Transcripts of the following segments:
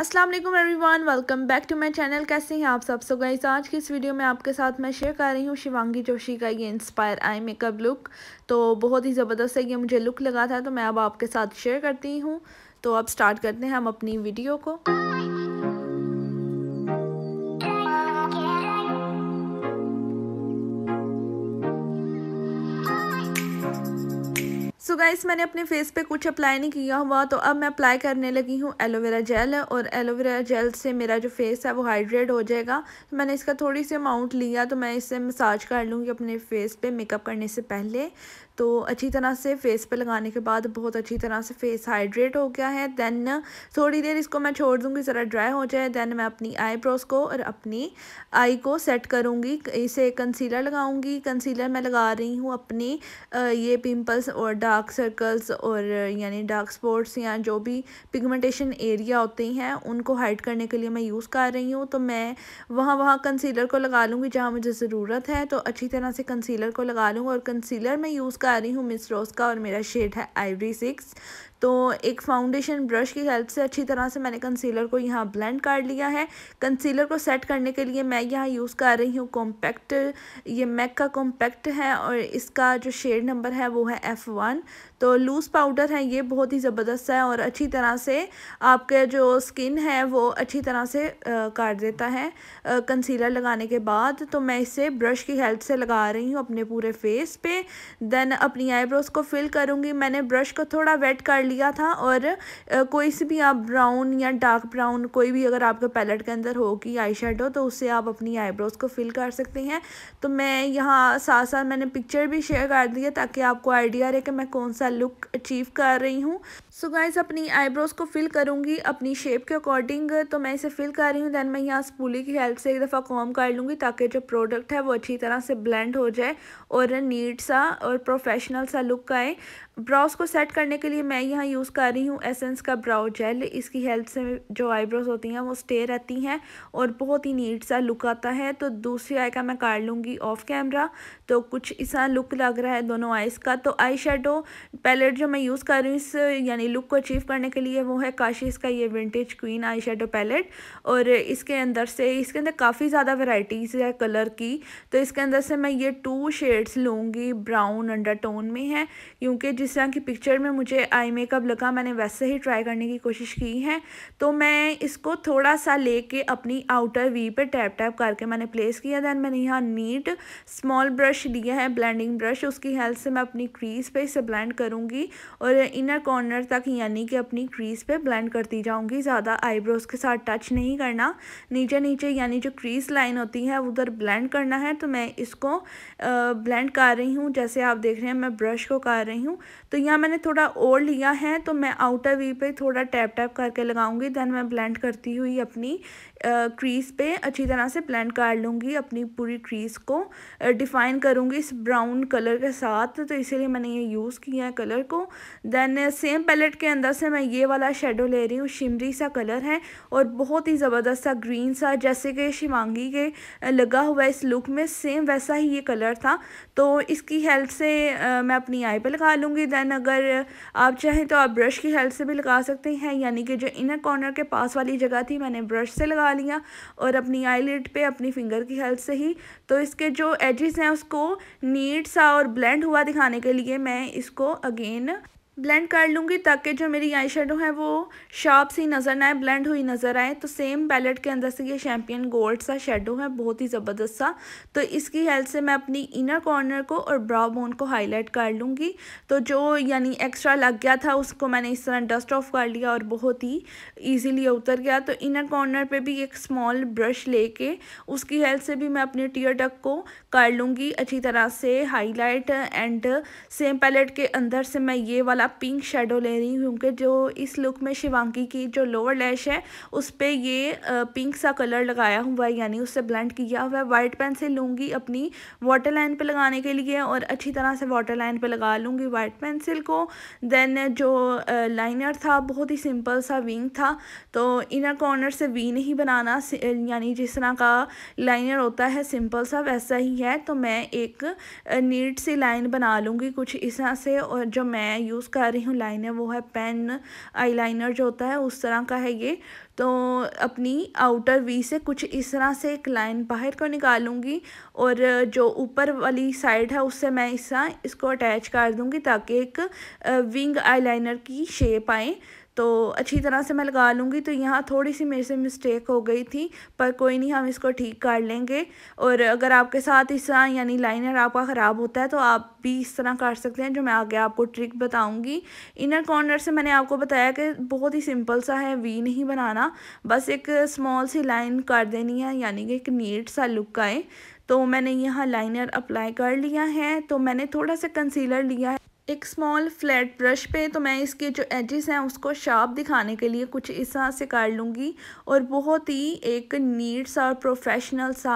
अस्सलाम वालेकुम everyone welcome back to my channel कैसे हैं आप सब सो गाइस आज की इस वीडियो में आपके साथ मैं शेयर कर रही हूँ शिवांगी जोशी का ये इंस्पायर आई मेकअप लुक तो बहुत ही ज़बरदस्त है ये मुझे लुक लगा था तो मैं अब आपके साथ शेयर करती हूँ तो अब स्टार्ट करते हैं हम अपनी वीडियो को सो गाइस मैंने अपने फेस पे कुछ अप्लाई नहीं किया हुआ तो अब मैं अप्लाई करने लगी हूँ एलोवेरा जेल और एलोवेरा जेल से मेरा जो फेस है वो हाइड्रेट हो जाएगा तो मैंने इसका थोड़ी सी अमाउंट लिया तो मैं इसे मसाज कर लूँगी अपने फेस पे मेकअप करने से पहले तो अच्छी तरह से फेस पे लगाने के बाद बहुत अच्छी तरह से फेस हाइड्रेट हो गया है दैन थोड़ी देर इसको मैं छोड़ दूँगी ज़रा ड्राई हो जाए दैन मैं अपनी आईब्रोज़ को और अपनी आई को सेट करूँगी इसे कंसीलर लगाऊँगी कंसीलर मैं लगा रही हूँ अपनी ये पिम्पल्स और डार्क सर्कल्स और यानी डार्क स्पॉट्स या जो भी पिगमेंटेशन एरिया होते हैं उनको हाइड करने के लिए मैं यूज़ कर रही हूँ तो मैं वहाँ वहाँ कंसीलर को लगा लूँगी जहाँ मुझे ज़रूरत है तो अच्छी तरह से कंसीलर को लगा लूँगा और कंसीलर मैं यूज़ यूज़ कर रही हूँ मिस रोज़ का और मेरा शेड है आइवरी सिक्स तो एक फाउंडेशन ब्रश की हेल्प से अच्छी तरह से मैंने कंसीलर को यहाँ ब्लेंड कर लिया है कंसीलर को सेट करने के लिए मैं यहाँ यूज़ कर रही हूँ कॉम्पैक्ट ये मैक का कॉम्पैक्ट है और इसका जो शेड नंबर है वो है एफ़ वन तो लूज़ पाउडर है ये बहुत ही ज़बरदस्त है और अच्छी तरह से आपके जो स्किन है वो अच्छी तरह से काट देता है कंसीलर लगाने के बाद तो मैं इसे ब्रश की हेल्प से लगा रही हूँ अपने पूरे फेस पे देन अपनी आईब्रोज़ को फिल करूँगी मैंने ब्रश को थोड़ा वेट कर लिया था और कोई सी भी आप ब्राउन या डार्क ब्राउन कोई भी अगर आपके पैलेट के अंदर होगी आई शेडो तो उससे आप अपनी आईब्रोज़ को फिल कर सकते हैं तो मैं यहाँ साथ साथ मैंने पिक्चर भी शेयर कर दी है ताकि आपको आइडिया रहे कि मैं कौन सा लुक अचीव कर रही हूँ सो गाइज अपनी आईब्रोज़ को फिल करूँगी अपनी शेप के अकॉर्डिंग तो मैं इसे फिल कर रही हूँ देन मैं यहाँ स्पूली की हेल्प से एक दफ़ा कॉम कर लूँगी ताकि जो प्रोडक्ट है वो अच्छी तरह से ब्लेंड हो जाए और नीट सा और प्रोफेशनल सा लुक आए ब्राउज को सेट करने के लिए मैं यहाँ यूज़ कर रही हूँ एसेंस का ब्राउ जेल इसकी हेल्प से जो आईब्रोज होती हैं वो स्टे रहती हैं और बहुत ही नीट सा लुक आता है तो दूसरी आई का मैं काट लूँगी ऑफ कैमरा तो कुछ ऐसा लुक लग रहा है दोनों आइज़ का तो आई शेडो पैलेट जो मैं यूज़ कर रही हूँ इस यानी लुक को अचीव करने के लिए वो है काशिश का ये vintage queen eye shadow palette और इसके अंदर से इसके अंदर काफ़ी ज़्यादा वेराइटीज़ है कलर की तो इसके अंदर से मैं ये टू शेड्स लूँगी ब्राउन अंडर टोन में है क्योंकि जिस तरह की पिक्चर में मुझे आई मेकअप लगा मैंने वैसे ही ट्राई करने की कोशिश की है तो मैं इसको थोड़ा सा लेके अपनी आउटर वी पे टैप टैप करके मैंने प्लेस किया दैन मैंने यहाँ नीट स्मॉल ब्रश लिया है ब्लेंडिंग ब्रश उसकी हेल्प से मैं अपनी क्रीज पे इसे ब्लेंड करूँगी और इनर कॉर्नर तक यानी कि अपनी क्रीज पर ब्लेंड करती जाऊँगी ज़्यादा आईब्रोज़ के साथ टच नहीं करना नीचे नीचे यानी जो क्रीज लाइन होती है उधर ब्लेंड करना है तो मैं इसको ब्लेंड कर रही हूँ जैसे आप देख रहे हैं मैं ब्रश को कर रही हूँ तो यहाँ मैंने थोड़ा और लिया है तो मैं आउटर वी पे थोड़ा टैप टैप करके लगाऊंगी देन मैं ब्लेंड करती हुई अपनी क्रीज़ पे अच्छी तरह से प्लान कर लूँगी अपनी पूरी क्रीज़ को डिफ़ाइन करूँगी इस ब्राउन कलर के साथ तो इसीलिए मैंने ये यूज़ किया है कलर को देन सेम पैलेट के अंदर से मैं ये वाला शेडो ले रही हूँ शिमरी सा कलर है और बहुत ही ज़बरदस्त सा ग्रीन सा जैसे कि शिवांगी के लगा हुआ इस लुक में सेम वैसा ही ये कलर था तो इसकी हेल्प से मैं अपनी आई पर लगा लूँगी देन अगर आप चाहें तो आप ब्रश की हेल्प से भी लगा सकते हैं यानी कि जो इनर कॉर्नर के पास वाली जगह थी मैंने ब्रश से लगा लगा लिया और अपनी आईलिड पे अपनी फिंगर की हेल्प से ही तो इसके जो एजेस हैं उसको नीट सा और ब्लेंड हुआ दिखाने के लिए मैं इसको अगेन ब्लेंड कर लूँगी ताकि जो मेरी आई शेडो है वो शार्प सी नज़र ना आए ब्लेंड हुई नज़र आए तो सेम पैलेट के अंदर से ये शैम्पियन गोल्ड सा शेडो है बहुत ही ज़बरदस्त सा तो इसकी हेल्प से मैं अपनी इनर कॉर्नर को और ब्राउ बोन को हाईलाइट कर लूँगी तो जो यानी एक्स्ट्रा लग गया था उसको मैंने इस तरह डस्ट ऑफ कर लिया और बहुत ही ईजीली उतर गया तो इनर कॉर्नर पर भी एक स्मॉल ब्रश कर उसकी हेल्प से भी मैं अपने टीयर टक को कर लूँगी अच्छी तरह से हाईलाइट एंड सेम पैलेट के अंदर से मैं ये वाला वाला पिंक शेडो ले रही हूँ क्योंकि जो इस लुक में शिवांकी की जो लोअर लैश है उस पर ये पिंक सा कलर लगाया हुआ है यानी उससे ब्लेंड किया हुआ है वाइट पेन से लूँगी अपनी वाटर लाइन पर लगाने के लिए और अच्छी तरह से वाटर लाइन पर लगा लूँगी वाइट पेंसिल को देन जो लाइनर था बहुत ही सिंपल सा विंग था तो इनर कॉर्नर से वी नहीं बनाना यानी जिस तरह का लाइनर होता है सिंपल सा वैसा ही है तो मैं एक नीट सी लाइन बना लूँगी कुछ इस तरह से और जो मैं यूज़ कर रही हूँ लाइनर वो है पेन आईलाइनर जो होता है उस तरह का है ये तो अपनी आउटर वी से कुछ इस तरह से एक लाइन बाहर को निकालूंगी और जो ऊपर वाली साइड है उससे मैं इस तरह इसको अटैच कर दूंगी ताकि एक विंग आईलाइनर की शेप आए तो अच्छी तरह से मैं लगा लूँगी तो यहाँ थोड़ी सी मेरे से मिस्टेक हो गई थी पर कोई नहीं हम इसको ठीक कर लेंगे और अगर आपके साथ इस तरह यानी लाइनर आपका ख़राब होता है तो आप भी इस तरह कर सकते हैं जो मैं आगे आपको ट्रिक बताऊँगी इनर कॉर्नर से मैंने आपको बताया कि बहुत ही सिंपल सा है वी नहीं बनाना बस एक स्मॉल सी लाइन कर देनी है यानी कि एक नीट सा लुक आए तो मैंने यहाँ लाइनर अप्लाई कर लिया है तो मैंने थोड़ा सा कंसीलर लिया है एक स्मॉल फ्लैट ब्रश पे तो मैं इसके जो एजेस हैं उसको शार्प दिखाने के लिए कुछ इस तरह से कर लूँगी और बहुत ही एक नीट सा और प्रोफेशनल सा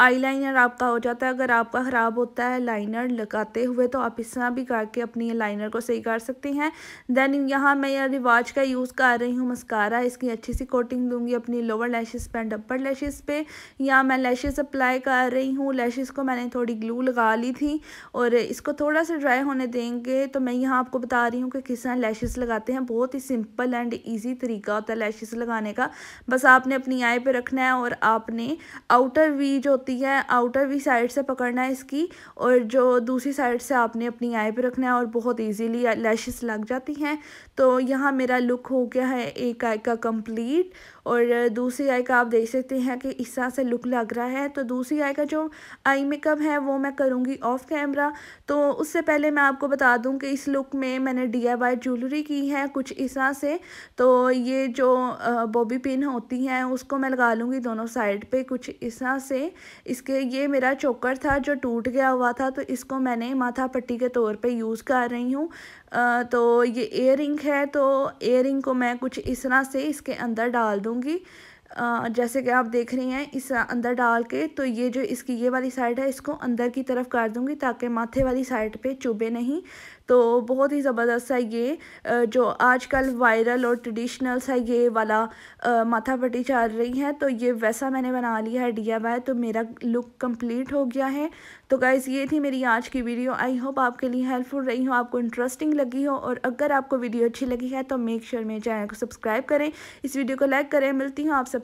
आईलाइनर आपका हो जाता है अगर आपका ख़राब होता है लाइनर लगाते हुए तो आप इस तरह भी करके अपनी लाइनर को सही कर सकते हैं देन यहाँ मैं यह रिवाज का यूज़ कर रही हूँ मस्कारा इसकी अच्छी सी कोटिंग दूँगी अपनी लोअर लैशेज़ पर एंड अपर लैशेज़ पर यहाँ मैं लैशेज़ अप्लाई कर रही हूँ लैशेज़ को मैंने थोड़ी ग्लू लगा ली थी और इसको थोड़ा सा ड्राई होने देंगे लगे तो मैं यहाँ आपको बता रही हूँ कि किस तरह लैशेस लगाते हैं बहुत ही सिंपल एंड इजी तरीका होता है लैशेस लगाने का बस आपने अपनी आई पे रखना है और आपने आउटर वी जो होती है आउटर वी साइड से पकड़ना है इसकी और जो दूसरी साइड से आपने अपनी आई पे रखना है और बहुत ईजीली लैशेस लग जाती हैं तो यहाँ मेरा लुक हो गया है एक आई का कम्प्लीट और दूसरी आई का आप देख सकते हैं कि इस तरह से लुक लग रहा है तो दूसरी आई का जो आई मेकअप है वो मैं करूँगी ऑफ कैमरा तो उससे पहले मैं आपको बता दूँ कि इस लुक में मैंने डी ज्वेलरी की है कुछ इस तरह से तो ये जो बॉबी पिन होती हैं उसको मैं लगा लूँगी दोनों साइड पर कुछ इस तरह से इसके ये मेरा चोकर था जो टूट गया हुआ था तो इसको मैंने माथा पट्टी के तौर पे यूज़ कर रही हूँ तो ये एयर है तो एयर को मैं कुछ इस तरह से इसके अंदर डाल दूँ करूँगी जैसे कि आप देख रही हैं इस अंदर डाल के तो ये जो इसकी ये वाली साइड है इसको अंदर की तरफ कर दूंगी ताकि माथे वाली साइड पे चुभे नहीं तो बहुत ही ज़बरदस्त है ये जो आजकल वायरल और ट्रेडिशनल सा ये वाला माथा पट्टी चल रही है तो ये वैसा मैंने बना लिया है डी तो मेरा लुक कंप्लीट हो गया है तो गाइज़ ये थी मेरी आज की वीडियो आई होप आपके लिए हेल्पफुल रही हो आपको इंटरेस्टिंग लगी हो और अगर आपको वीडियो अच्छी लगी है तो मेक श्योर sure मेरे चैनल को सब्सक्राइब करें इस वीडियो को लाइक करें मिलती हूँ आप सब